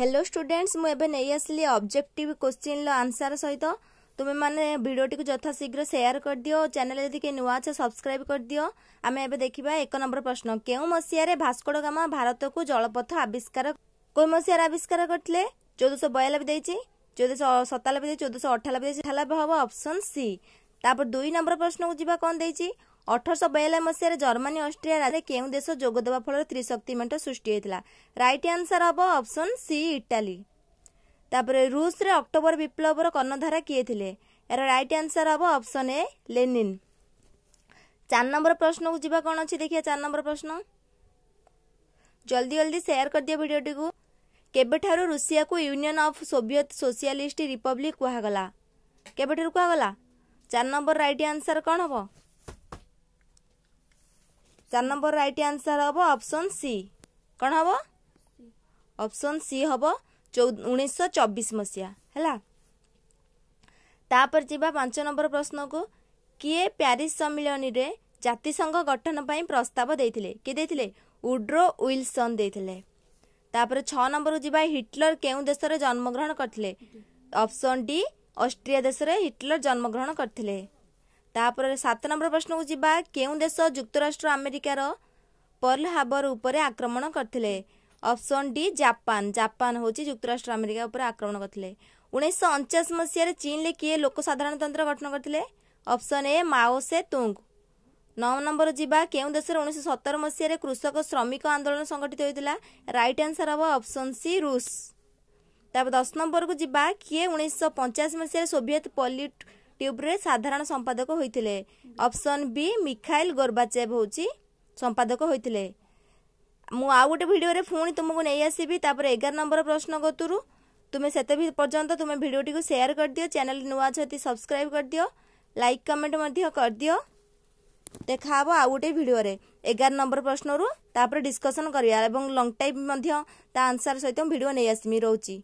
hello students মু এবে নেই আসলি অবজেক্টিভ কোশ্চিন আনসার সহিত তুমি মানে ভিডিওটিকে যথাশীঘ্র সেয়ার করিদিও চ্যানেল যদি কে নূয়া আছে সবসক্রাইব করিদিও আমি এবে দেখিবা এক নম্বর প্রশ্ন কেউ মসিহারে ভাস্কর গামা ভারতকু জলপথ আবিষ্কার কেউ মসিহারে আবিষ্কার করলে চোদ্দশো বয়ানবে দিয়েছি চোদ্দশো সতানবে দিয়েছি চোদ্দশো অঠানবে দিয়েছি ঠানবে হব অপশন সি তারপর দুই নম্বর প্রশ্নକୁ ଯିବା କ'ଣ ଦେଇଛି ଅଠରଶହ ବୟାନବେ ମସିହାରେ ଜର୍ମାନୀ ଅଷ୍ଟ୍ରିଆରେ କେଉଁ ଦେଶ ଯୋଗ ଦେବା ଫଳରେ ତ୍ରିଶକ୍ତି ମେଣ୍ଟ ସୃଷ୍ଟି ହୋଇଥିଲା ରାଇଟ୍ ଆନ୍ସର ହେବ ଅପସନ୍ ସି ଇଟାଲୀ ତାପରେ ରୁଷରେ ଅକ୍ଟୋବର ବିପ୍ଲବର କର୍ଣ୍ଣଧାରା କିଏ ଥିଲେ ଏହାର ରାଇଟ୍ ଆନ୍ସର ହେବ ଅପସନ୍ ଏ ଲେନିନ୍ ଚାରି ନମ୍ବର ପ୍ରଶ୍ନକୁ ଯିବା କ'ଣ ଅଛି ଦେଖିବା ଚାରି ନମ୍ବର ପ୍ରଶ୍ନ ଜଲ୍ଦି ଜଲ୍ଦି ସେୟାର କରିଦିଅ ଭିଡ଼ିଓଟିକୁ କେବେଠାରୁ ରୁଷିଆକୁ union of Soviet socialist republic କୁହାଗଲା କେବେଠାରୁ କୁହାଗଲା ଚାରି ନମ୍ବର ରାଇଟ୍ ଆନ୍ସର କ'ଣ ହେବ ଚାର ନମ୍ବର ରାଇଟ ଆନ୍ସର ହବ ଅପସନ ସି କଣ ହବ ଅପସନ ସି ହବ ଉଣେଇଶହ ଚବିଶ ମସିହା ହେଲା ତାପରେ ଯିବା ପାଞ୍ଚ ନମ୍ବର ପ୍ରଶ୍ନକୁ କିଏ ପ୍ୟାରିସ ସମ୍ମିଳନୀରେ ଜାତିସଂଘ ଗଠନ ପାଇଁ ପ୍ରସ୍ତାବ ଦେଇଥିଲେ କିଏ ଦେଇଥିଲେ ଉଡ୍ରୋ ୱିଲସନ୍ ଦେଇଥିଲେ ତାପରେ ଛଅ ନମ୍ବରକୁ ଯିବା ହିଟଲର କେଉଁ ଦେଶରେ ଜନ୍ମଗ୍ରହଣ କରିଥିଲେ ଅପସନ୍ ଡି ଅଷ୍ଟ୍ରିଆ ଦେଶରେ ହିଟଲର ଜନ୍ମଗ୍ରହଣ କରିଥିଲେ ତାପରେ ସାତ ନମ୍ବର ପ୍ରଶ୍ନକୁ ଯିବା କେଉଁ ଦେଶ ଯୁକ୍ତରାଷ୍ଟ୍ର ଆମେରିକାର ପର୍ଲ ହାବର ଉପରେ ଆକ୍ରମଣ କରିଥିଲେ ଅପସନ୍ ଡି ଜାପାନ ଜାପାନ ହେଉଛି ଯୁକ୍ତରାଷ୍ଟ୍ର ଆମେରିକା ଉପରେ ଆକ୍ରମଣ କରିଥିଲେ ଉଣେଇଶହ ଅଣଚାଶ ମସିହାରେ ଚୀନରେ କିଏ ଲୋକସାଧାରଣତନ୍ତ୍ର ଗଠନ କରିଥିଲେ ଅପସନ୍ ଏ ମାଓ ସେ ତୁଙ୍ଗ ନଅ ନମ୍ବର ଯିବା କେଉଁ ଦେଶରେ ଉଣେଇଶହ ସତର ମସିହାରେ କୃଷକ ଶ୍ରମିକ ଆନ୍ଦୋଳନ ସଂଗଠିତ ହୋଇଥିଲା ରାଇଟ୍ ଆନ୍ସର୍ ହେବ ଅପସନ୍ ସି ରୁଷ ତାପରେ ଦଶ ନମ୍ବରକୁ ଯିବା କିଏ ଉଣେଇଶହ ପଞ୍ଚାଅଶୀ ମସିହାରେ ସୋଭିଏତ୍ ପଲିଟ ଟ୍ୟୁବ୍ରେ ସାଧାରଣ ସମ୍ପାଦକ ହୋଇଥିଲେ ଅପସନ୍ ବି ମିଖାଇଲ ଗୋର୍ବାଚେବ ହେଉଛି ସମ୍ପାଦକ ହୋଇଥିଲେ ମୁଁ ଆଉ ଗୋଟେ ଭିଡ଼ିଓରେ ପୁଣି ତୁମକୁ ନେଇ ଆସିବି ତାପରେ ଏଗାର ନମ୍ବର ପ୍ରଶ୍ନ କତୁରୁ ତୁମେ ସେତେ ବି ପର୍ଯ୍ୟନ୍ତ ତୁମେ ଭିଡ଼ିଓଟିକୁ ସେୟାର କରିଦିଅ ଚ୍ୟାନେଲ ନୂଆ ଅଛନ୍ତି ସବସ୍କ୍ରାଇବ୍ କରିଦିଅ ଲାଇକ୍ କମେଣ୍ଟ ମଧ୍ୟ କରିଦିଅ ଦେଖାହେବ ଆଉ ଗୋଟେ ଭିଡ଼ିଓରେ ଏଗାର ନମ୍ବର ପ୍ରଶ୍ନରୁ ତାପରେ ଡିସ୍କସନ୍ କରିବା ଏବଂ ଲଙ୍ଗ୍ ଟାଇପ୍ ମଧ୍ୟ ତା ଆନ୍ସର ସହିତ ମୁଁ ଭିଡ଼ିଓ ନେଇ ଆସିମି ରହୁଛି